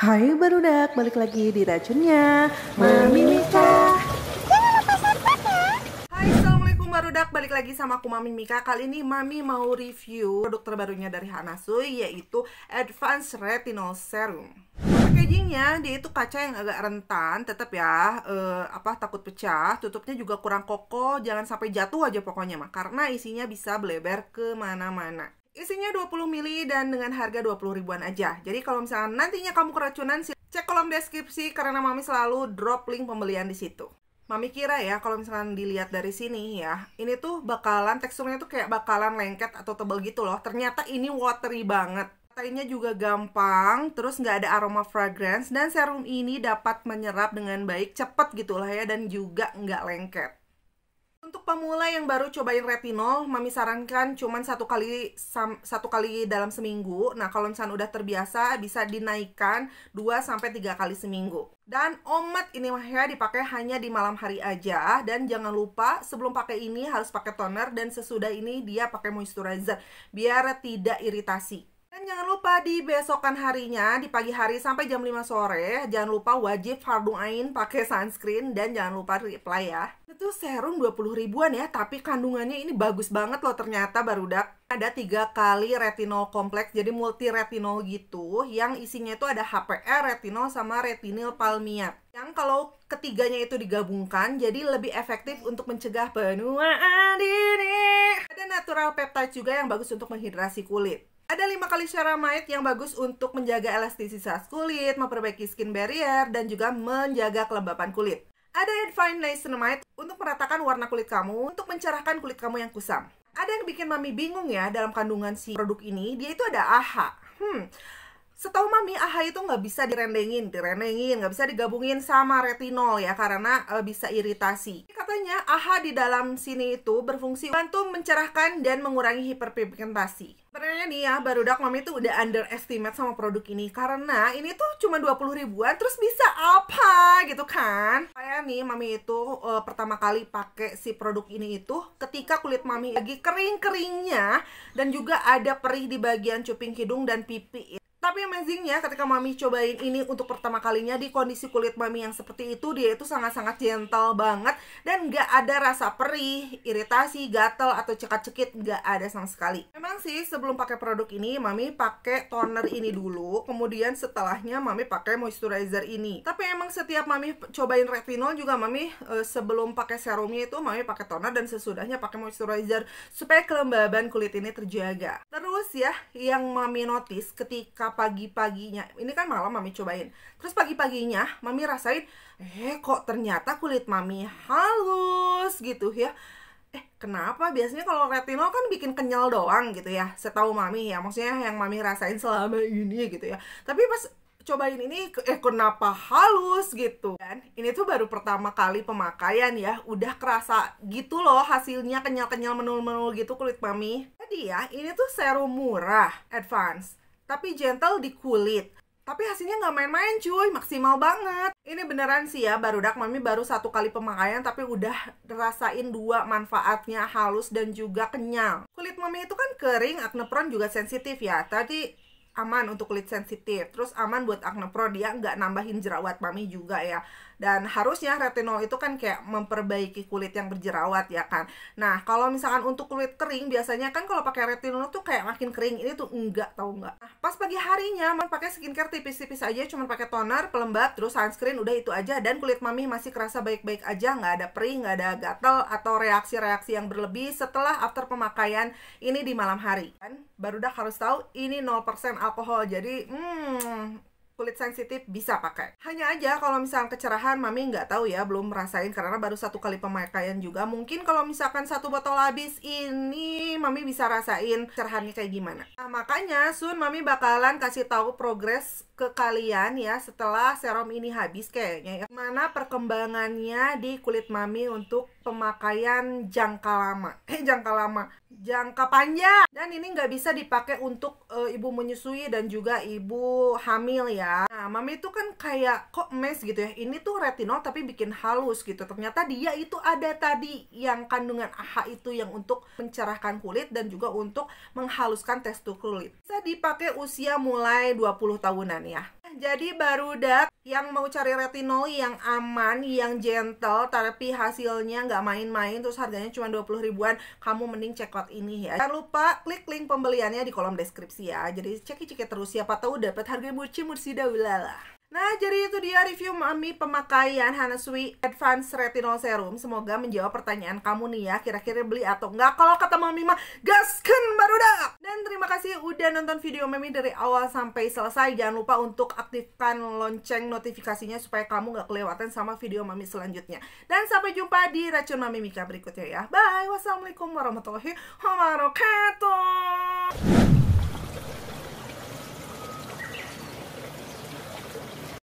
Hai Barudak, balik lagi di racunnya Mami Mika. Hai, Assalamualaikum Barudak, balik lagi sama aku Mami Mika. Kali ini Mami mau review produk terbarunya dari Hanasui yaitu Advanced Retinol Serum. Packagingnya dia itu kaca yang agak rentan, tetap ya eh, apa takut pecah. Tutupnya juga kurang kokoh, jangan sampai jatuh aja pokoknya mah, karena isinya bisa bleber kemana-mana. Isinya 20 mili dan dengan harga 20 ribuan aja. Jadi kalau misalnya nantinya kamu keracunan, cek kolom deskripsi karena Mami selalu drop link pembelian di situ. Mami kira ya, kalau misalnya dilihat dari sini ya, ini tuh bakalan, teksturnya tuh kayak bakalan lengket atau tebal gitu loh. Ternyata ini watery banget. Katanya juga gampang, terus nggak ada aroma fragrance, dan serum ini dapat menyerap dengan baik, cepet gitu gitulah ya, dan juga nggak lengket. Untuk pemula yang baru cobain retinol, mami sarankan cuman satu kali satu kali dalam seminggu. Nah, kalau misalnya udah terbiasa bisa dinaikkan 2 sampai 3 kali seminggu. Dan omat ini mah ya dipakai hanya di malam hari aja dan jangan lupa sebelum pakai ini harus pakai toner dan sesudah ini dia pakai moisturizer biar tidak iritasi. Dan jangan lupa di besokan harinya, di pagi hari sampai jam 5 sore, jangan lupa wajib fardu ain pakai sunscreen dan jangan lupa reply ya. Itu serum 20 ribuan ya, tapi kandungannya ini bagus banget loh ternyata Barudak. Ada tiga kali retinol kompleks, jadi multi retinol gitu, yang isinya itu ada HPR, retinol, sama retinil palmia. Yang kalau ketiganya itu digabungkan, jadi lebih efektif untuk mencegah penuaan dini. Ada natural peptide juga yang bagus untuk menghidrasi kulit. Ada lima kali ceramide yang bagus untuk menjaga elastisitas kulit, memperbaiki skin barrier, dan juga menjaga kelembapan kulit. Ada yang Advine Niacinamide untuk meratakan warna kulit kamu, untuk mencerahkan kulit kamu yang kusam. Ada yang bikin mami bingung ya dalam kandungan si produk ini, dia itu ada AHA. Hmm, setahu mami AHA itu nggak bisa direndengin, direndengin, nggak bisa digabungin sama retinol ya karena e, bisa iritasi. Katanya AHA di dalam sini itu berfungsi bantu mencerahkan dan mengurangi hiperpigmentasi. Sebenarnya nih ya, baru dak Mami tuh udah underestimate sama produk ini karena ini tuh cuma 20 ribuan terus bisa apa gitu kan. Kayak nih Mami itu e, pertama kali pakai si produk ini itu ketika kulit Mami lagi kering-keringnya dan juga ada perih di bagian cuping hidung dan pipi. Tapi amazingnya ketika mami cobain ini untuk pertama kalinya di kondisi kulit mami yang seperti itu dia itu sangat-sangat gentle banget dan nggak ada rasa perih, iritasi, gatel atau cekat-cekit nggak ada sama sekali. Memang sih sebelum pakai produk ini mami pakai toner ini dulu, kemudian setelahnya mami pakai moisturizer ini. Tapi emang setiap mami cobain retinol juga mami e, sebelum pakai serumnya itu mami pakai toner dan sesudahnya pakai moisturizer supaya kelembaban kulit ini terjaga. Terus ya yang mami notice ketika pagi-paginya ini kan malam mami cobain terus pagi-paginya mami rasain eh kok ternyata kulit mami halus gitu ya eh kenapa biasanya kalau retinol kan bikin kenyal doang gitu ya setahu mami ya maksudnya yang mami rasain selama ini gitu ya tapi pas cobain ini eh kenapa halus gitu kan ini tuh baru pertama kali pemakaian ya udah kerasa gitu loh hasilnya kenyal-kenyal menul-menul gitu kulit mami jadi ya ini tuh serum murah advance tapi gentle di kulit. Tapi hasilnya nggak main-main cuy, maksimal banget. Ini beneran sih ya, baru dak mami baru satu kali pemakaian tapi udah rasain dua manfaatnya halus dan juga kenyal. Kulit mami itu kan kering, acne prone juga sensitif ya. Tadi aman untuk kulit sensitif terus aman buat acne pro dia nggak nambahin jerawat mami juga ya dan harusnya retinol itu kan kayak memperbaiki kulit yang berjerawat ya kan nah kalau misalkan untuk kulit kering biasanya kan kalau pakai retinol tuh kayak makin kering ini tuh enggak tau nggak nah, pas pagi harinya emang pakai skincare tipis-tipis aja cuma pakai toner pelembab terus sunscreen udah itu aja dan kulit mami masih kerasa baik-baik aja nggak ada perih nggak ada gatel atau reaksi-reaksi yang berlebih setelah after pemakaian ini di malam hari kan baru dah harus tahu ini 0% alkohol jadi hmm kulit sensitif bisa pakai. Hanya aja kalau misalkan kecerahan mami nggak tahu ya, belum merasain karena baru satu kali pemakaian juga. Mungkin kalau misalkan satu botol habis ini mami bisa rasain cerahannya kayak gimana. Nah, makanya Sun mami bakalan kasih tahu progres ke kalian ya setelah serum ini habis kayaknya ya. Mana perkembangannya di kulit mami untuk pemakaian jangka lama. Eh jangka lama, jangka panjang. Dan ini nggak bisa dipakai untuk e, ibu menyusui dan juga ibu hamil ya Kan? nah mami itu kan kayak kok mes gitu ya ini tuh retinol tapi bikin halus gitu ternyata dia itu ada tadi yang kandungan AHA itu yang untuk mencerahkan kulit dan juga untuk menghaluskan tekstur kulit bisa dipakai usia mulai 20 tahunan ya jadi baru dak yang mau cari retinol yang aman, yang gentle, tapi hasilnya nggak main-main, terus harganya cuma 20 ribuan, kamu mending check out ini ya. Jangan lupa klik link pembeliannya di kolom deskripsi ya. Jadi cek-cek terus siapa tahu dapat harga murci mursida ulala. Nah, jadi itu dia review Mami pemakaian Hanasui Advanced Retinol Serum. Semoga menjawab pertanyaan kamu nih ya, kira-kira beli atau enggak. Kalau kata Mami mah, gaskan kasih udah nonton video mami dari awal sampai selesai. Jangan lupa untuk aktifkan lonceng notifikasinya supaya kamu gak kelewatan sama video Mami selanjutnya. Dan sampai jumpa di Racun Mami Mika berikutnya ya. Bye. Wassalamualaikum warahmatullahi wabarakatuh.